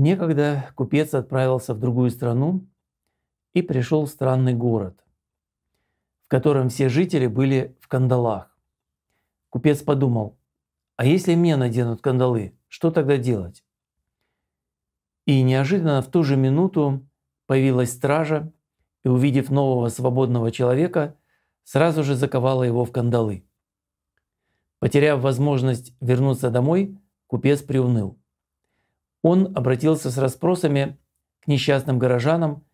Некогда купец отправился в другую страну и пришел в странный город, в котором все жители были в кандалах. Купец подумал, а если мне наденут кандалы, что тогда делать? И неожиданно в ту же минуту появилась стража и, увидев нового свободного человека, сразу же заковала его в кандалы. Потеряв возможность вернуться домой, купец приуныл он обратился с расспросами к несчастным горожанам,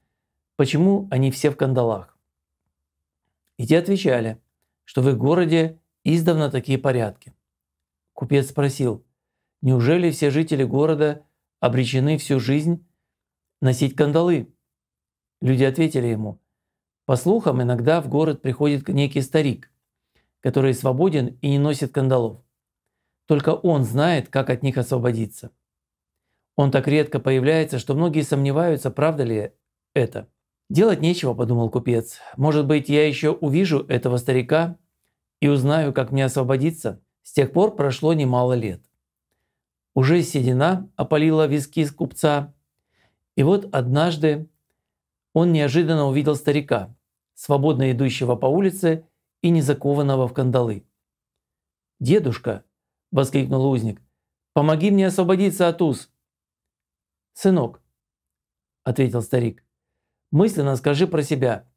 почему они все в кандалах. И те отвечали, что в их городе издавна такие порядки. Купец спросил, неужели все жители города обречены всю жизнь носить кандалы? Люди ответили ему, по слухам, иногда в город приходит некий старик, который свободен и не носит кандалов. Только он знает, как от них освободиться. Он так редко появляется, что многие сомневаются, правда ли это. «Делать нечего», – подумал купец. «Может быть, я еще увижу этого старика и узнаю, как мне освободиться?» С тех пор прошло немало лет. Уже седина опалила виски с купца. И вот однажды он неожиданно увидел старика, свободно идущего по улице и не закованного в кандалы. «Дедушка!» – воскликнул узник. «Помоги мне освободиться от уз!» «Сынок», — ответил старик, — «мысленно скажи про себя.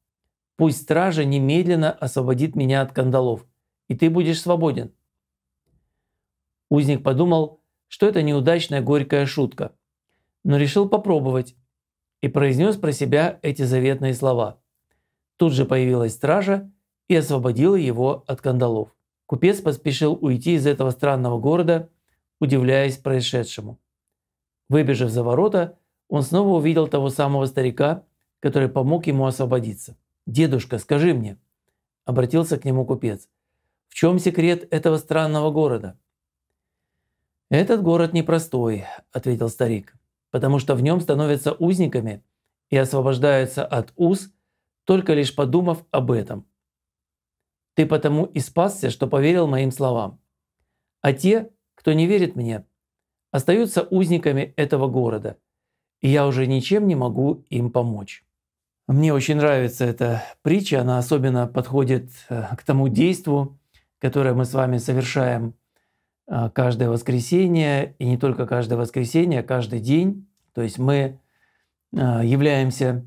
Пусть стража немедленно освободит меня от кандалов, и ты будешь свободен». Узник подумал, что это неудачная горькая шутка, но решил попробовать и произнес про себя эти заветные слова. Тут же появилась стража и освободила его от кандалов. Купец поспешил уйти из этого странного города, удивляясь происшедшему. Выбежав за ворота, он снова увидел того самого старика, который помог ему освободиться. «Дедушка, скажи мне», – обратился к нему купец, – «в чем секрет этого странного города?» «Этот город непростой», – ответил старик, – «потому что в нем становятся узниками и освобождаются от уз, только лишь подумав об этом. Ты потому и спасся, что поверил моим словам. А те, кто не верит мне – остаются узниками этого города, и я уже ничем не могу им помочь. Мне очень нравится эта притча, она особенно подходит э, к тому действу, которое мы с вами совершаем э, каждое воскресенье, и не только каждое воскресенье, а каждый день. То есть мы э, являемся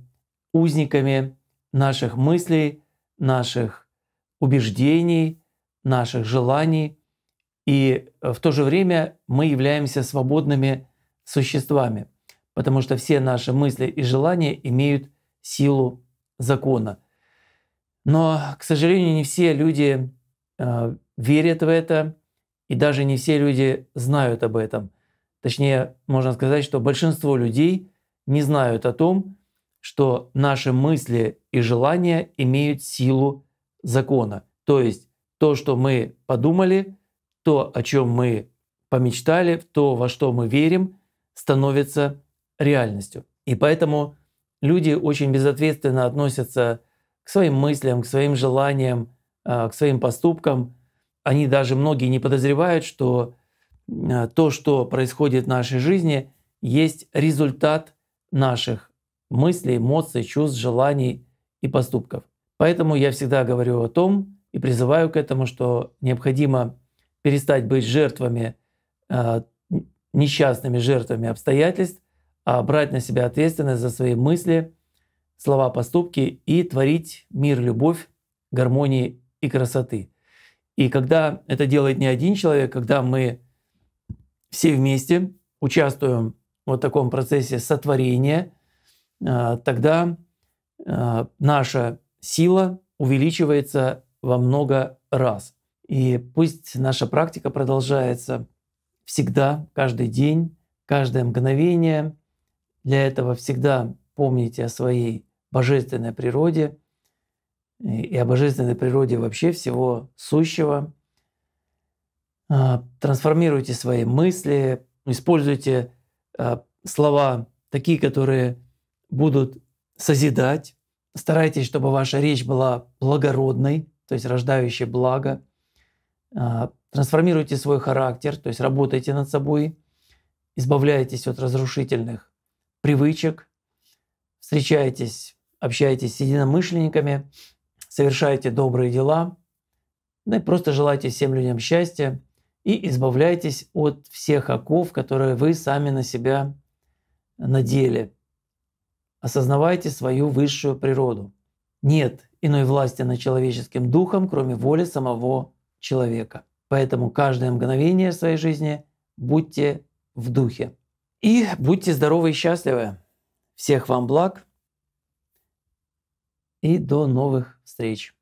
узниками наших мыслей, наших убеждений, наших желаний – и э, в то же время мы являемся свободными существами, потому что все наши мысли и желания имеют силу закона. Но, к сожалению, не все люди э, верят в это, и даже не все люди знают об этом. Точнее, можно сказать, что большинство людей не знают о том, что наши мысли и желания имеют силу закона. То есть то, что мы подумали, то, о чем мы помечтали, то, во что мы верим, становится реальностью. И поэтому люди очень безответственно относятся к своим мыслям, к своим желаниям, а, к своим поступкам. Они даже многие не подозревают, что а, то, что происходит в нашей жизни, есть результат наших мыслей, эмоций, чувств, желаний и поступков. Поэтому я всегда говорю о том и призываю к этому, что необходимо перестать быть жертвами, а, несчастными жертвами обстоятельств, а брать на себя ответственность за свои мысли, слова, поступки и творить мир, любовь, гармонии и красоты. И когда это делает не один человек, когда мы все вместе участвуем в вот таком процессе сотворения, а, тогда а, наша сила увеличивается во много раз – и пусть наша практика продолжается всегда, каждый день, каждое мгновение. Для этого всегда помните о своей божественной природе и о божественной природе вообще всего сущего. А, трансформируйте свои мысли, используйте а, слова такие, которые будут созидать. Старайтесь, чтобы ваша речь была благородной, то есть рождающей благо – а, трансформируйте свой характер, то есть работайте над собой, избавляйтесь от разрушительных привычек, встречайтесь, общайтесь с единомышленниками, совершайте добрые дела, да и просто желайте всем людям счастья и избавляйтесь от всех оков, которые вы сами на себя надели. Осознавайте свою высшую природу. Нет иной власти над человеческим духом, кроме воли самого человека. Поэтому каждое мгновение своей жизни будьте в духе. И будьте здоровы и счастливы. Всех вам благ. И до новых встреч.